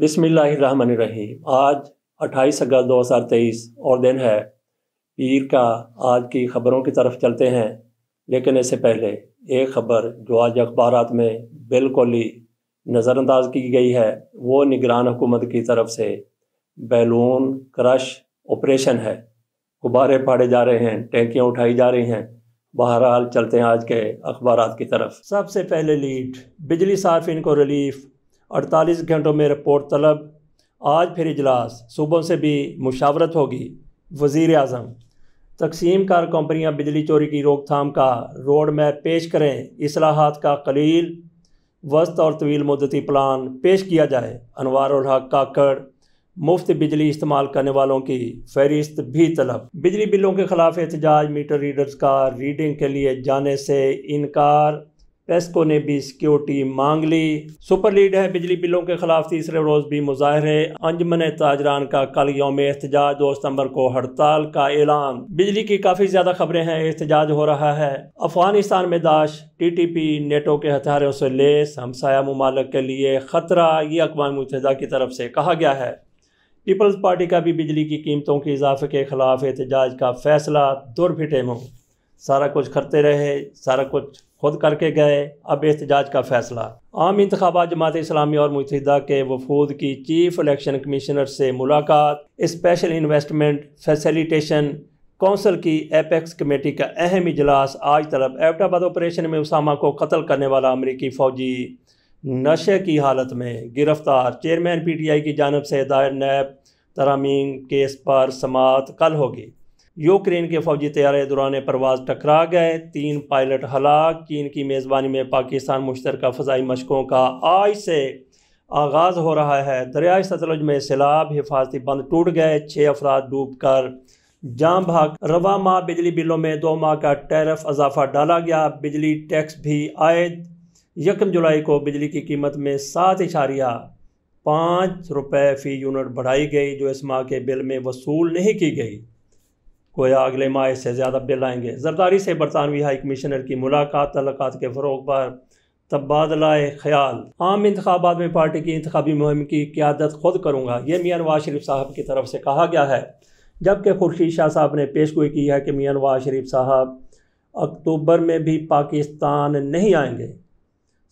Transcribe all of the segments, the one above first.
रही आज 28 अगस्त 2023 और दिन है पीर का आज की खबरों की तरफ चलते हैं लेकिन इससे पहले एक खबर जो आज अखबार में बिल्कुल ही नज़रअंदाज की गई है वो निगरान हुकूमत की तरफ से बैलून क्रश ऑपरेशन है गुब्बारे फाड़े जा रहे हैं टैंकियाँ उठाई जा रही हैं बहरहाल चलते हैं आज के अखबार की तरफ सबसे पहले लीड बिजली सार्फिन को रिलीफ अड़तालीस घंटों में रिपोर्ट तलब आज फिर इजलास सूबों से भी मुशावरत होगी वज़ी अजम तकसीम कार कंपनियाँ बिजली चोरी की रोकथाम का रोड मैप पेश करें असलाहत का कलील वस्त और तवील मदती प्लान पेश किया जाए और हक काकड़ मुफ्त बिजली इस्तेमाल करने वालों की फहरिस्त भी तलब बिजली बिलों के खिलाफ एहतजाज मीटर रीडर्स का रीडिंग के लिए जाने से इनकार पेस्को ने भी सिक्योरिटी मांग ली सुपर लीड है बिजली बिलों के खिलाफ तीसरे रोज भी मुजाहरे अंजमन ताजरान का कल योम एहतजाज दो सितम्बर को हड़ताल का ऐलान बिजली की काफी ज्यादा खबरें हैं एहतजाज हो रहा है अफगानिस्तान में Daesh T T P NATO के हथियारों से लेस हमसाया ममालक के लिए खतरा ये अकवा मुतदा की तरफ से कहा गया है पीपल्स पार्टी का भी बिजली की कीमतों के इजाफे के खिलाफ एहतजाज का फैसला दुर्भिटे फिटे सारा कुछ करते रहे सारा कुछ खुद करके गए अब एहतजाज का फैसला आम इंतबा जमात इस्लामी और मुतहदा के वफूद की चीफ इलेक्शन कमिश्नर से मुलाकात स्पेशल इन्वेस्टमेंट फैसिलिटेशन कौंसिल की एपेक्स कमेटी का अहम इजलास आज तलब एबटाबाद ऑपरेशन में उसामा को कत्ल करने वाला अमरीकी फ़ौजी नशे की हालत में गिरफ्तार चेयरमैन पी टी आई की जानब से दायर नैब तरामीम केस पर समात कल होगी यूक्रेन के फौजी तैयारे दौरान परवाज टकरा गए तीन पायलट हलाक चीन की मेज़बानी में पाकिस्तान मुश्तर फ़जाई मशकों का आज से आगाज़ हो रहा है दरिया सतलुज में सैलाब हिफाजती बंद टूट गए छः अफराद डूब कर जाम भाग रवा माह बिजली बिलों में दो माह का टैरफ अजाफा डाला गया बिजली टैक्स भी आए यकम जुलाई को बिजली की कीमत में सात इशारिया पाँच रुपये फ़ी यूनिट बढ़ाई गई जो इस माह के बिल में वसूल नहीं की गई गोया अगले माह से ज़्यादा बिल आएंगे जरदारी से बरतानवी हाई कमिश्नर की मुलाकात तलाकात के फ़रोग पर तबादला ख्याल आम इंतबात में पार्टी की इंतबी मुहिम की क्यादत खुद करूँगा ये मियाँ नवाज शरीफ साहब की तरफ से कहा गया है जबकि खुर्शीद शाह साहब ने पेशगोई की है कि मियाँ नवाज शरीफ साहब अक्टूबर में भी पाकिस्तान नहीं आएंगे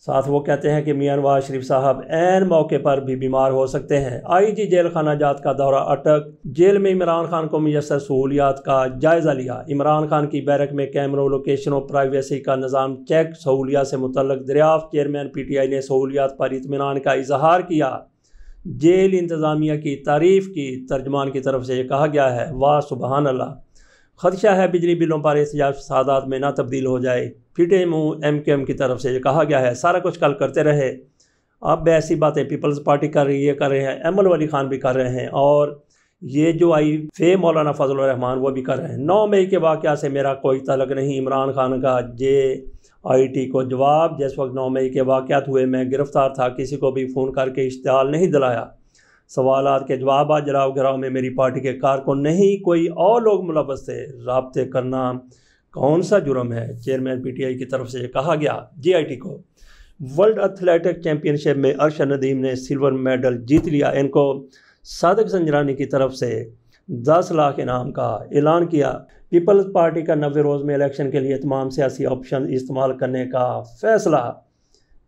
साथ वो कहते हैं कि मियाँ नवाज शरीफ साहब एन मौके पर भी बीमार हो सकते हैं आई जी जेल खाना जात का दौरा अटक जेल में इमरान खान को मैसर सहूलियात का जायज़ा लिया इमरान खान की बैरक में कैमरों लोकेशनों प्राइवेसी का निज़ाम चेक सहूलियात से मुतलक दरियाफ़ चेयरमैन पी टी आई ने सहूलियात पर इतमान का इजहार किया जेल इंतज़ामिया की तारीफ़ की तर्जमान की तरफ से यह कहा गया है वाह सुबहान अल्लाह खदशा है बिजली बिलों पर एहतजाज फसादात में ना तब्दील हो जाए फिटे मुँह एम के एम की तरफ से कहा गया है सारा कुछ कल करते रहे अब ऐसी बातें पीपल्स पार्टी कर रही है कर रहे हैं एल वली खान भी कर रहे हैं और ये जो आई फे मौलाना फजल रहमान वो भी कर रहे हैं नौ मई के वाक़ से मेरा कोई तलक नहीं इमरान खान का जे आई टी को जवाब जिस वक्त नौ मई के वाक़ हुए मैं गिरफ़्तार था किसी को भी फ़ोन करके इश्तहाल नहीं दिलाया सवाल के जवाब जराव घराव में मेरी पार्टी के कारकुन नहीं कोई और लोग मुलवस थे रबते करना कौन सा जुर्म है चेयरमैन पीटीआई की तरफ से कहा गया जीआईटी को वर्ल्ड एथलेटिक चैम्पियनशिप में अरशद नदीम ने सिल्वर मेडल जीत लिया इनको सादक संजरानी की तरफ से दस लाख इनाम का ऐलान किया पीपल्स पार्टी का नबे रोज़ में इलेक्शन के लिए तमाम सियासी ऑप्शन इस्तेमाल करने का फैसला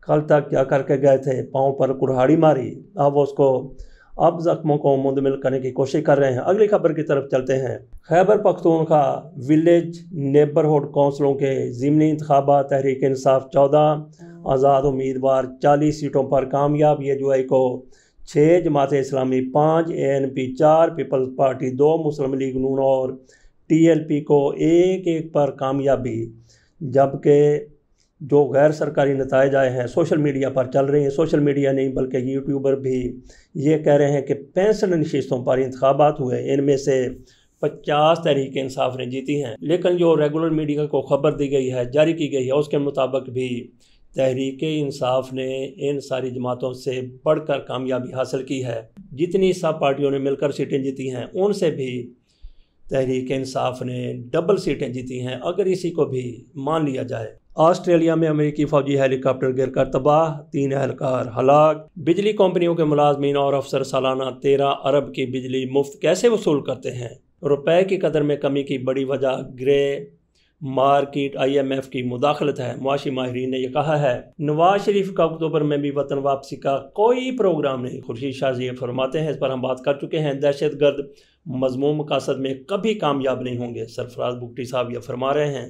कल तक क्या करके गए थे पाँव पर कुल्हाड़ी मारी अब उसको अब जख्मों को मुंदमिल करने की कोशिश कर रहे हैं अगली खबर की तरफ चलते हैं खैबर पख्तूनखा विलेज नेबरहुड कौंसलों के ज़मनी इंतबा तहरीक इंसाफ चौदह आज़ाद उम्मीदवार चालीस सीटों पर कामयाब ये जुआई को छः जमात इस्लामी पाँच ए एन पी चार पीपल्स पार्टी दो मुस्लिम लीग नून और टी एल पी को एक एक पर कामयाबी जबकि जो गैर सरकारी नतज आए हैं सोशल मीडिया पर चल रहे हैं सोशल मीडिया नहीं बल्कि यूट्यूबर भी ये कह रहे हैं कि पैंसठ नशस्तों पर इंतबात हुए इनमें से पचास तहरीक इंसाफ ने जीती हैं लेकिन जो रेगुलर मीडिया को खबर दी गई है जारी की गई है उसके मुताबिक भी तहरीक इंसाफ ने इन सारी जमातों से बढ़कर कामयाबी हासिल की है जितनी सब पार्टियों ने मिलकर सीटें जीती हैं उनसे भी तहरीक इंसाफ ने डबल सीटें जीती हैं अगर इसी को भी मान लिया जाए ऑस्ट्रेलिया में अमेरिकी फौजी हेलीकॉप्टर गिर कर तबाह तीन एहलकार हलाक बिजली कंपनियों के मुलाजमीन और अफसर सालाना तेरह अरब की बिजली मुफ्त कैसे वसूल करते हैं रुपए की कदर में कमी की बड़ी वजह ग्रे मार्केट आईएमएफ की मुदाखलत है मुआशी माहरीन ने यह कहा है नवाज शरीफ का अक्टूबर में भी वतन वापसी का कोई प्रोग्राम नहीं खुर्शीद शाह फरमाते हैं इस पर हम बात कर चुके हैं दहशत गर्द मजमू मकासद में कभी कामयाब नहीं होंगे सरफराज बुगटी साहब यह फरमा रहे हैं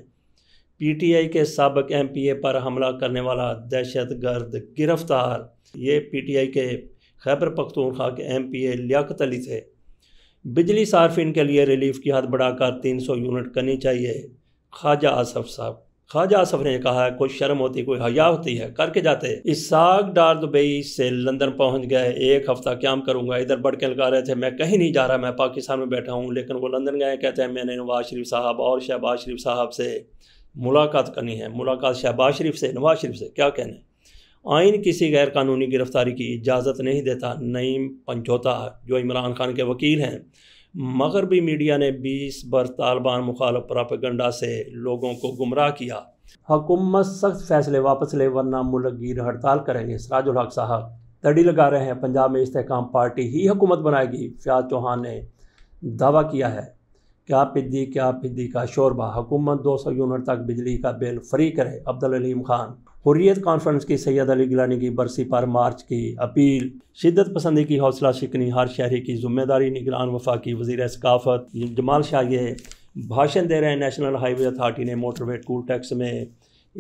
पीटीआई के सबक एमपीए पर हमला करने वाला दहशत गर्द गिरफ्तार ये पीटीआई के खैबर पख्तूनखा के M P A Liaquat Ali थे बिजली सार्फिन के लिए रिलीफ की हद बढ़ाकर तीन सौ यूनिट करनी चाहिए ख्वाजा आसफ साहब ख्वाजा आसफ ने कहा है कोई शर्म होती कोई हया होती है करके जाते इसाक डार दुबई से लंदन पहुंच गए एक हफ्ता क्याम करूंगा इधर बढ़ के लगा रहे थे मैं कहीं नहीं जा रहा मैं पाकिस्तान में बैठा हूँ लेकिन वो लंदन गए कहते हैं मैंने नवाज शरीफ साहब और शहबाज शरीफ साहब से मुलाकात करनी है मुलाकात शहबाज शरीफ से नवाज शरीफ से क्या कहना है आइन किसी गैर कानूनी गिरफ्तारी की इजाज़त नहीं देता नईम पंचोता जो इमरान खान के वकील हैं मगरबी मीडिया ने बीस बर तालिबान मुखालफ प्रापगंडा से लोगों को गुमराह किया हुकूमत सख्त फैसले वापस ले वरना मुलक गिर हड़ताल करेंगे सराजुल हक साहब तड़ी लगा रहे हैं पंजाब में इसकाम पार्टी ही हुकूमत बनाएगी फयाज चौहान ने दावा किया है क्या पिद्दी क्या पिद्दी का शोरबा हुकूमत दो सौ यूनिट तक बिजली का बिल फ्री करे अब्दुल अलीम खान हुर्रियत कॉन्फ्रेंस की सैयद अली गिलानी की बरसी पर मार्च की अपील शिदत पसंदी की हौसला शिकनी हर शहरी की जिम्मेदारी निगरान की वजीर सकाफत जमाल शाह ये भाषण दे रहे हैं नेशनल हाईवे अथार्टी ने मोटरवे टूल टैक्स में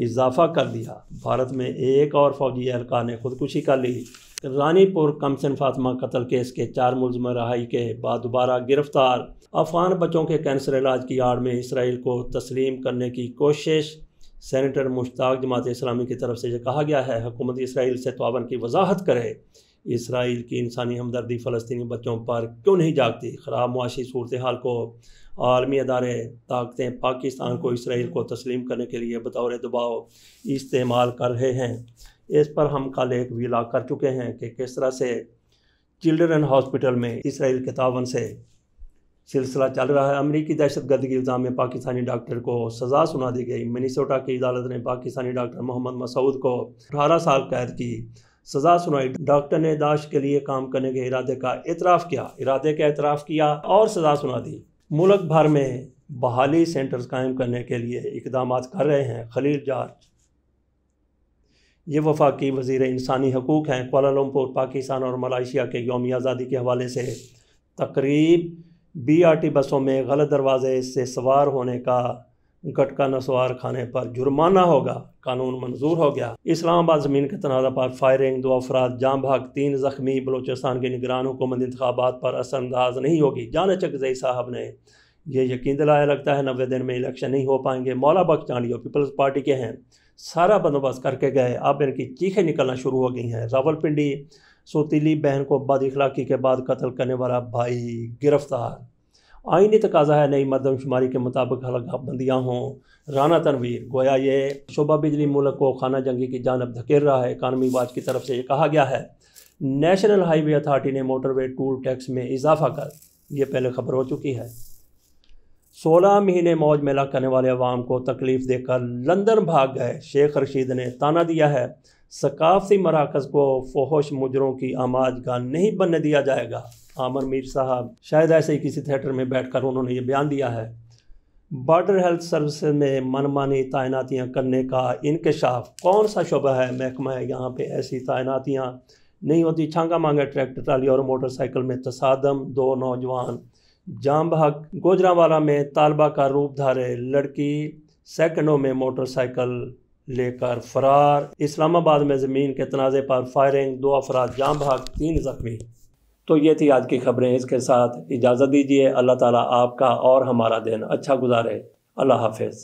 इजाफा कर दिया भारत में एक और फौजी एहलकार ने खुदकुशी कर ली रानीपुर कमसन फातमा कत्ल केस के चार मुलजम रहाई के बाद दोबारा गिरफ्तार अफगान बच्चों के कैंसर इलाज की आड़ में इसराइल को तस्लीम करने की कोशिश सैनिटर मुश्ताक जमात इस्लामी की तरफ से यह कहा गया है हुकूमत इसराइल से तोन की वजाहत करे इसराइल की इंसानी हमदर्दी फ़लस्तनी बच्चों पर क्यों नहीं जागती ख़राब मुआशी सूरत हाल को आलमी अदारे ताकतें पाकिस्तान को इसराइल को तस्लीम करने के लिए बतौर दबाव इस्तेमाल कर रहे हैं इस पर हम कल एक वीला कर चुके हैं कि किस तरह से चिल्ड्रन हॉस्पिटल में इसराइल के तावन से सिलसिला चल रहा है अमरीकी दहशत गर्दी के इल्ज़ाम में पाकिस्तानी डॉक्टर को सज़ा सुना दी गई मिनीसोटा की अदालत ने पाकिस्तानी डॉक्टर मोहम्मद मसूद को अठारह साल कैद की सज़ा सुनाई डॉक्टर ने दाश के लिए काम करने के इरादे का एतराफ़ किया इरादे का एतराफ़ किया और सज़ा सुना दी मुल्क भर में बहाली सेंटर्स कायम करने के लिए इकदाम कर रहे हैं खलील जार्ज ये वफाकी वजीर इंसानी हकूक़ हैं कोलालमपुर पाकिस्तान और मलाइशिया के योम आज़ादी के हवाले से तकरीब बी आर टी बसों में गलत दरवाजे से सवार होने का गटका नसवार खाने पर जुर्माना होगा कानून मंजूर हो गया इस्लामाबाद ज़मीन के तनाज़ा पर फायरिंग दो अफराद जाम भाग तीन जख्मी बलोचिस्तान के निगरान हुकूमत इंतबात पर असरअंदाज नहीं होगी जान चकजई साहब ने यह यकीन दिलाया लगता है नबे दिन में इलेक्शन नहीं हो पाएंगे मौला चांडियो पीपल्स पार्टी के हैं सारा बंदोबस्त करके गए अब इनकी चीखें निकलना शुरू हो गई हैं रावलपिंडी सोतीली बहन को इखलाकी के बाद कत्ल करने वाला भाई गिरफ्तार आइनी तकाजा है नई मरदमशुमारी के मुताबिक बंदियाँ हों राना तनवीर गोया ये शोभा बिजली मुल्क को खाना जंगी की जानब धकेर रहा है इकानमी वाज की तरफ से ये कहा गया है नेशनल हाईवे अथॉरिटी ने मोटरवे टूल टैक्स में इजाफा कर ये पहले खबर हो चुकी है सोलह महीने मौज मेला करने वाले अवाम को तकलीफ़ देकर लंदन भाग गए शेख रशीद ने ताना दिया है सकाफती मराकज़ को फोहश मुजरों की आमाज का नहीं बनने दिया जाएगा आमर मीर साहब शायद ऐसे ही किसी थिएटर में बैठकर उन्होंने ये बयान दिया है बॉर्डर हेल्थ सर्विस में मनमानी तैनातियाँ करने का इनकशाफ कौन सा शुबा है महकमा है यहाँ पर ऐसी तैनातियाँ नहीं होती छांगा मांगा ट्रैक्टर ट्राली और मोटरसाइकिल में तसादम दो नौजवान जाम बहक गोजरावाला में तालबा का रूप धारे लड़की सेकंडों में मोटरसाइकिल लेकर फरार इस्लामाबाद में ज़मीन के तनाज़े पर फायरिंग दो अफराद जाम बहक तीन ज़ख्मी तो ये थी आज की खबरें इसके साथ इजाज़त दीजिए अल्लाह ताला आपका और हमारा दिन अच्छा गुजारे अल्लाह हाफिज़